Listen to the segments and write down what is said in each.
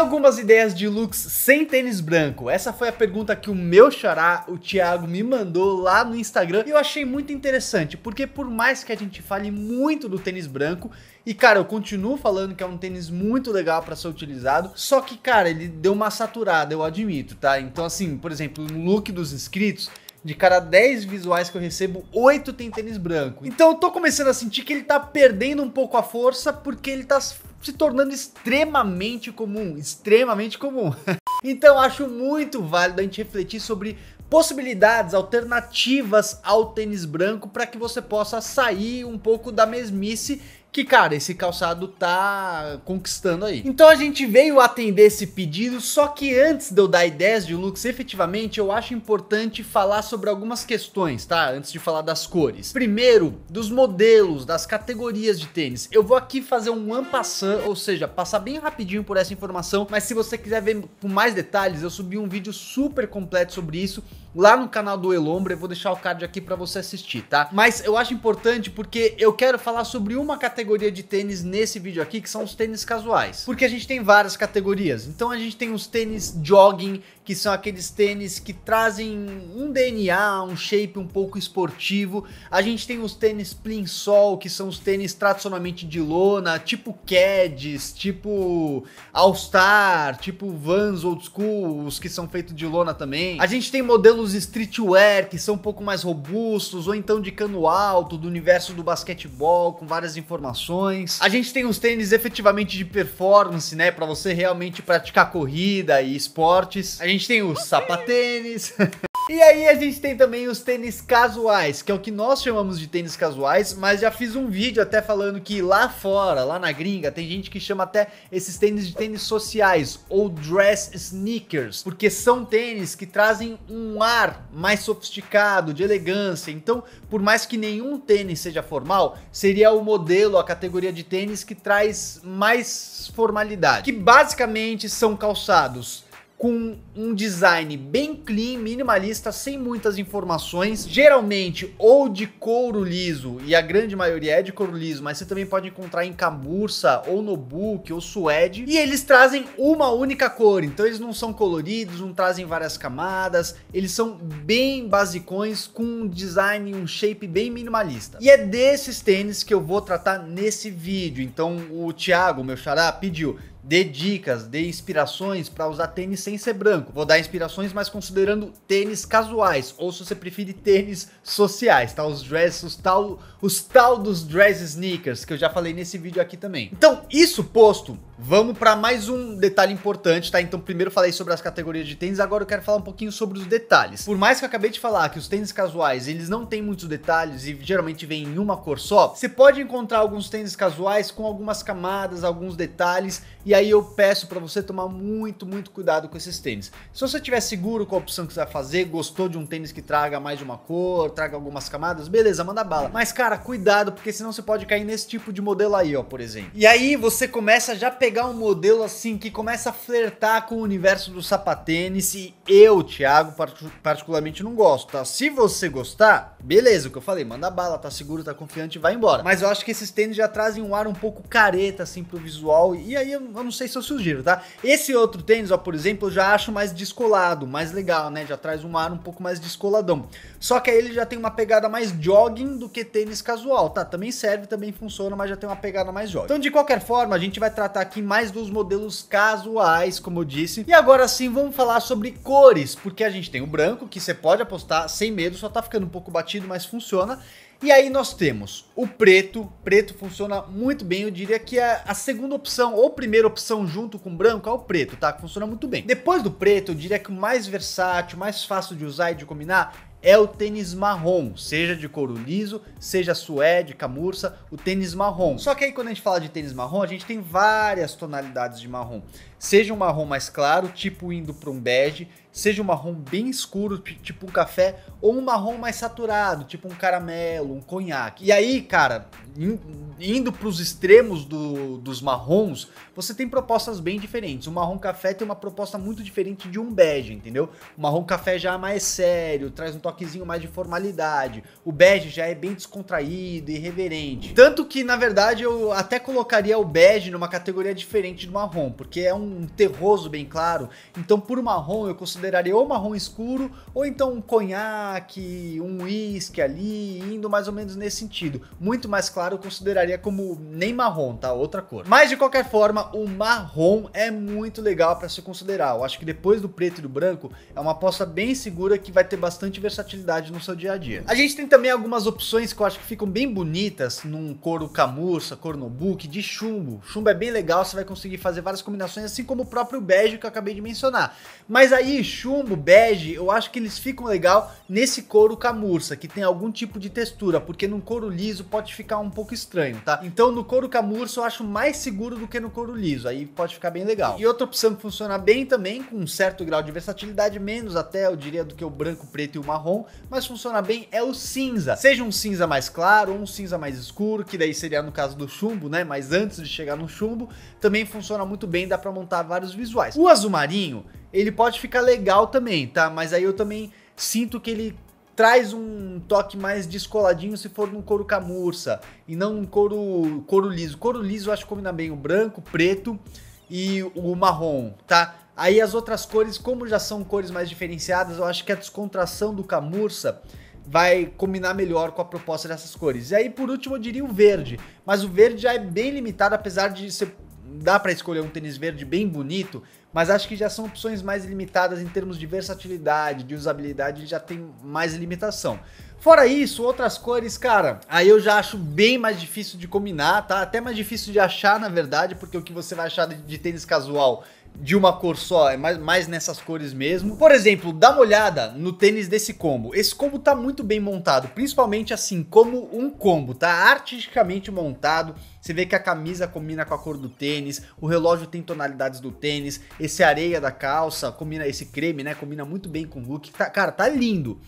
algumas ideias de looks sem tênis branco? Essa foi a pergunta que o meu xará, o Thiago, me mandou lá no Instagram e eu achei muito interessante, porque por mais que a gente fale muito do tênis branco, e cara, eu continuo falando que é um tênis muito legal para ser utilizado, só que cara, ele deu uma saturada, eu admito, tá? Então assim, por exemplo, no look dos inscritos, de cada 10 visuais que eu recebo, 8 tem tênis branco. Então eu tô começando a sentir que ele tá perdendo um pouco a força porque ele tá se tornando extremamente comum, extremamente comum. então acho muito válido a gente refletir sobre possibilidades, alternativas ao tênis branco para que você possa sair um pouco da mesmice que, cara, esse calçado tá conquistando aí. Então a gente veio atender esse pedido, só que antes de eu dar ideias de looks, efetivamente eu acho importante falar sobre algumas questões, tá? Antes de falar das cores. Primeiro, dos modelos, das categorias de tênis. Eu vou aqui fazer um ampassant, ou seja, passar bem rapidinho por essa informação, mas se você quiser ver com mais detalhes, eu subi um vídeo super completo sobre isso lá no canal do Elombra, eu vou deixar o card aqui para você assistir, tá? Mas eu acho importante porque eu quero falar sobre uma categoria categoria de tênis nesse vídeo aqui, que são os tênis casuais. Porque a gente tem várias categorias. Então a gente tem os tênis jogging, que são aqueles tênis que trazem um DNA, um shape um pouco esportivo. A gente tem os tênis plinsol, que são os tênis tradicionalmente de lona, tipo Keds, tipo All Star, tipo Vans Old School, os que são feitos de lona também. A gente tem modelos streetwear, que são um pouco mais robustos, ou então de cano alto, do universo do basquetebol, com várias informações a gente tem os tênis efetivamente de performance, né, para você realmente praticar corrida e esportes. A gente tem os sapatênis. E aí a gente tem também os tênis casuais, que é o que nós chamamos de tênis casuais, mas já fiz um vídeo até falando que lá fora, lá na gringa, tem gente que chama até esses tênis de tênis sociais ou dress sneakers, porque são tênis que trazem um ar mais sofisticado, de elegância. Então, por mais que nenhum tênis seja formal, seria o modelo, a categoria de tênis que traz mais formalidade, que basicamente são calçados com um design bem clean, minimalista, sem muitas informações, geralmente ou de couro liso, e a grande maioria é de couro liso, mas você também pode encontrar em camurça, ou nobuque, ou suede, e eles trazem uma única cor, então eles não são coloridos, não trazem várias camadas, eles são bem basicões, com um design, um shape bem minimalista. E é desses tênis que eu vou tratar nesse vídeo, então o Thiago, meu xará, pediu, dê dicas, dê inspirações para usar tênis sem ser branco. Vou dar inspirações, mas considerando tênis casuais, ou se você prefere tênis sociais, tá? Os dresses, os tal, os tal dos dress sneakers, que eu já falei nesse vídeo aqui também. Então, isso posto, vamos para mais um detalhe importante, tá? Então, primeiro falei sobre as categorias de tênis, agora eu quero falar um pouquinho sobre os detalhes. Por mais que eu acabei de falar que os tênis casuais, eles não têm muitos detalhes e geralmente vêm em uma cor só, você pode encontrar alguns tênis casuais com algumas camadas, alguns detalhes, e e aí eu peço para você tomar muito, muito cuidado com esses tênis. Se você tiver seguro com a opção que você vai fazer, gostou de um tênis que traga mais de uma cor, traga algumas camadas, beleza, manda bala. Mas cara, cuidado, porque senão você pode cair nesse tipo de modelo aí, ó, por exemplo. E aí você começa já a pegar um modelo assim que começa a flertar com o universo do sapatênis e eu, Thiago, particularmente não gosto, tá? Se você gostar, beleza, o que eu falei, manda bala, tá seguro, tá confiante, vai embora. Mas eu acho que esses tênis já trazem um ar um pouco careta assim pro visual e aí eu eu não sei se eu sugiro, tá? Esse outro tênis, ó, por exemplo, eu já acho mais descolado, mais legal, né? Já traz um ar um pouco mais descoladão. Só que aí ele já tem uma pegada mais jogging do que tênis casual, tá? Também serve, também funciona, mas já tem uma pegada mais jogging. Então, de qualquer forma, a gente vai tratar aqui mais dos modelos casuais, como eu disse. E agora sim, vamos falar sobre cores, porque a gente tem o branco, que você pode apostar sem medo, só tá ficando um pouco batido, mas funciona. E aí nós temos o preto. Preto funciona muito bem, eu diria que é a segunda opção ou primeira opção junto com branco é o preto, tá? Que funciona muito bem. Depois do preto, eu diria que o mais versátil, mais fácil de usar e de combinar é o tênis marrom, seja de couro liso, seja suede, camurça, o tênis marrom. Só que aí quando a gente fala de tênis marrom, a gente tem várias tonalidades de marrom seja um marrom mais claro, tipo indo para um bege, seja um marrom bem escuro, tipo um café, ou um marrom mais saturado, tipo um caramelo, um conhaque. E aí, cara, in, indo para os extremos do, dos marrons, você tem propostas bem diferentes. O marrom café tem uma proposta muito diferente de um bege, entendeu? O marrom café já é mais sério, traz um toquezinho mais de formalidade. O bege já é bem descontraído, irreverente. Tanto que, na verdade, eu até colocaria o bege numa categoria diferente do marrom, porque é um um terroso bem claro. Então, por marrom, eu consideraria ou marrom escuro, ou então um conhaque, um uísque ali, indo mais ou menos nesse sentido. Muito mais claro, eu consideraria como nem marrom, tá? Outra cor. Mas, de qualquer forma, o marrom é muito legal para se considerar. Eu acho que depois do preto e do branco, é uma aposta bem segura que vai ter bastante versatilidade no seu dia a dia. A gente tem também algumas opções que eu acho que ficam bem bonitas num couro camurça, couro notebook de chumbo. Chumbo é bem legal, você vai conseguir fazer várias combinações assim assim como o próprio bege que eu acabei de mencionar. Mas aí, chumbo, bege, eu acho que eles ficam legal nesse couro camurça, que tem algum tipo de textura, porque num couro liso pode ficar um pouco estranho, tá? Então no couro camurça eu acho mais seguro do que no couro liso, aí pode ficar bem legal. E outra opção que funciona bem também, com um certo grau de versatilidade, menos até eu diria do que o branco, preto e o marrom, mas funciona bem é o cinza. Seja um cinza mais claro ou um cinza mais escuro, que daí seria no caso do chumbo, né? Mas antes de chegar no chumbo, também funciona muito bem, dá pra montar juntar vários visuais. O azul marinho, ele pode ficar legal também, tá? Mas aí eu também sinto que ele traz um toque mais descoladinho se for num couro camurça e não um couro, couro liso. Couro liso eu acho que combina bem o branco, preto e o marrom, tá? Aí as outras cores, como já são cores mais diferenciadas, eu acho que a descontração do camurça vai combinar melhor com a proposta dessas cores. E aí, por último, eu diria o verde, mas o verde já é bem limitado, apesar de ser dá para escolher um tênis verde bem bonito, mas acho que já são opções mais limitadas em termos de versatilidade, de usabilidade, ele já tem mais limitação. Fora isso, outras cores, cara, aí eu já acho bem mais difícil de combinar, tá? Até mais difícil de achar, na verdade, porque o que você vai achar de, de tênis casual de uma cor só, é mais, mais nessas cores mesmo. Por exemplo, dá uma olhada no tênis desse combo. Esse combo tá muito bem montado, principalmente assim, como um combo, tá artisticamente montado. Você vê que a camisa combina com a cor do tênis, o relógio tem tonalidades do tênis, esse areia da calça combina esse creme, né? Combina muito bem com o look. Tá, cara, tá lindo.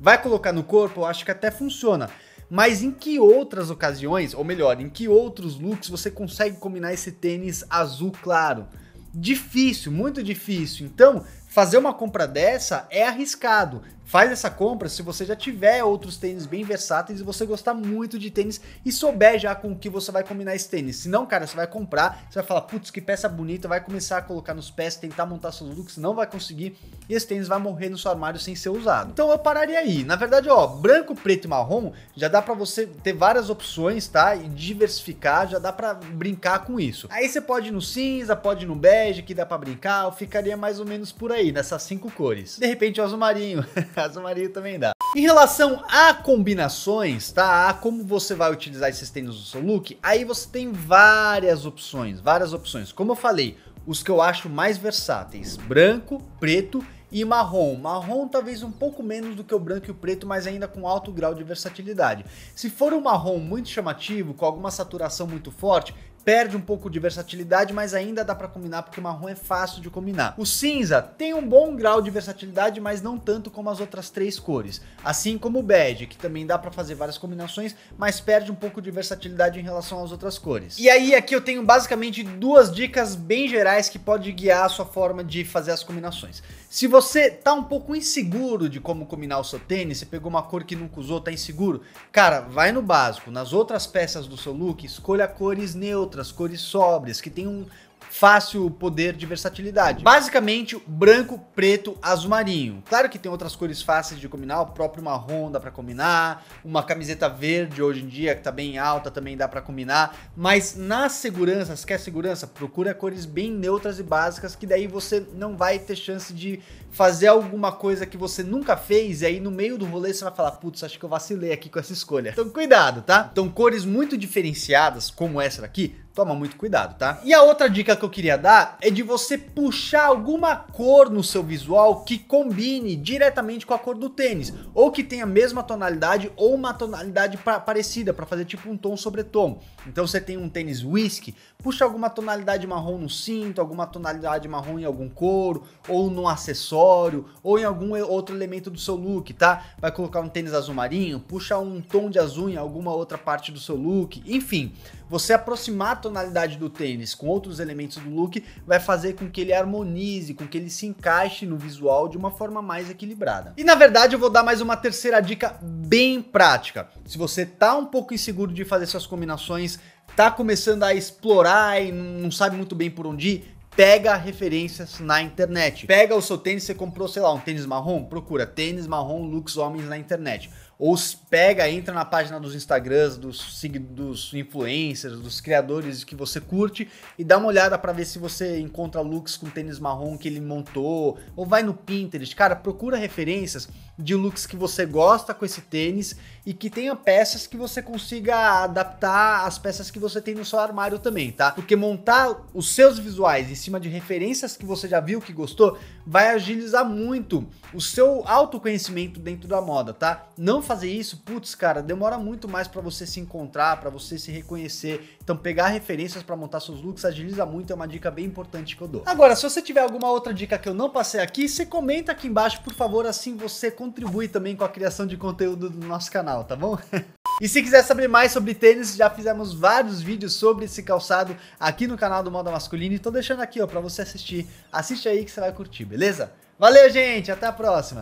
Vai colocar no corpo, eu acho que até funciona. Mas em que outras ocasiões, ou melhor, em que outros looks você consegue combinar esse tênis azul claro? difícil, muito difícil. Então, Fazer uma compra dessa é arriscado. Faz essa compra se você já tiver outros tênis bem versáteis e você gostar muito de tênis e souber já com o que você vai combinar esse tênis. Se não, cara, você vai comprar, você vai falar, putz, que peça bonita, vai começar a colocar nos pés, tentar montar seus looks, não vai conseguir e esse tênis vai morrer no seu armário sem ser usado. Então eu pararia aí. Na verdade, ó, branco, preto e marrom já dá para você ter várias opções, tá? E diversificar, já dá para brincar com isso. Aí você pode ir no cinza, pode ir no bege, que dá para brincar, eu ficaria mais ou menos por aí aí, nessas cinco cores. De repente, o azul marinho. azul marinho também dá. Em relação a combinações, tá? A como você vai utilizar esses tênis no seu look, aí você tem várias opções, várias opções. Como eu falei, os que eu acho mais versáteis, branco, preto e marrom. Marrom talvez um pouco menos do que o branco e o preto, mas ainda com alto grau de versatilidade. Se for um marrom muito chamativo, com alguma saturação muito forte, perde um pouco de versatilidade, mas ainda dá para combinar porque o marrom é fácil de combinar. O cinza tem um bom grau de versatilidade, mas não tanto como as outras três cores. Assim como o bege, que também dá para fazer várias combinações, mas perde um pouco de versatilidade em relação às outras cores. E aí aqui eu tenho basicamente duas dicas bem gerais que pode guiar a sua forma de fazer as combinações. Se você tá um pouco inseguro de como combinar o seu tênis, você pegou uma cor que nunca usou, tá inseguro, cara, vai no básico, nas outras peças do seu look, escolha cores neutras outras cores sóbrias, que tem um fácil poder de versatilidade. Basicamente, branco, preto, azul marinho. Claro que tem outras cores fáceis de combinar, o próprio marrom dá para combinar, uma camiseta verde hoje em dia que tá bem alta também dá para combinar, mas na segurança, se quer segurança, procura cores bem neutras e básicas que daí você não vai ter chance de fazer alguma coisa que você nunca fez e aí no meio do rolê você vai falar, putz, acho que eu vacilei aqui com essa escolha. Então cuidado, tá? Então cores muito diferenciadas como essa daqui Toma muito cuidado, tá? E a outra dica que eu queria dar é de você puxar alguma cor no seu visual que combine diretamente com a cor do tênis, ou que tenha a mesma tonalidade ou uma tonalidade parecida para fazer tipo um tom sobre tom. Então você tem um tênis whisky, puxa alguma tonalidade marrom no cinto, alguma tonalidade marrom em algum couro, ou num acessório, ou em algum outro elemento do seu look, tá? Vai colocar um tênis azul marinho, puxa um tom de azul em alguma outra parte do seu look, enfim. Você aproximar a tonalidade do tênis com outros elementos do look vai fazer com que ele harmonize, com que ele se encaixe no visual de uma forma mais equilibrada. E na verdade eu vou dar mais uma terceira dica bem prática. Se você tá um pouco inseguro de fazer suas combinações, tá começando a explorar e não sabe muito bem por onde ir, pega referências na internet. Pega o seu tênis, você comprou, sei lá, um tênis marrom, procura tênis marrom looks homens na internet ou pega, entra na página dos Instagrams, dos, dos influencers, dos criadores que você curte e dá uma olhada para ver se você encontra looks com tênis marrom que ele montou, ou vai no Pinterest, cara, procura referências de looks que você gosta com esse tênis e que tenha peças que você consiga adaptar às peças que você tem no seu armário também, tá? Porque montar os seus visuais em cima de referências que você já viu que gostou vai agilizar muito o seu autoconhecimento dentro da moda, tá? Não fazer isso, putz, cara, demora muito mais para você se encontrar, para você se reconhecer. Então pegar referências para montar seus looks agiliza muito, é uma dica bem importante que eu dou. Agora, se você tiver alguma outra dica que eu não passei aqui, você comenta aqui embaixo, por favor, assim você contribui também com a criação de conteúdo do nosso canal, tá bom? E se quiser saber mais sobre tênis, já fizemos vários vídeos sobre esse calçado aqui no canal do Moda Masculina e então, tô deixando aqui, ó, para você assistir. Assiste aí que você vai curtir, beleza? Valeu, gente, até a próxima.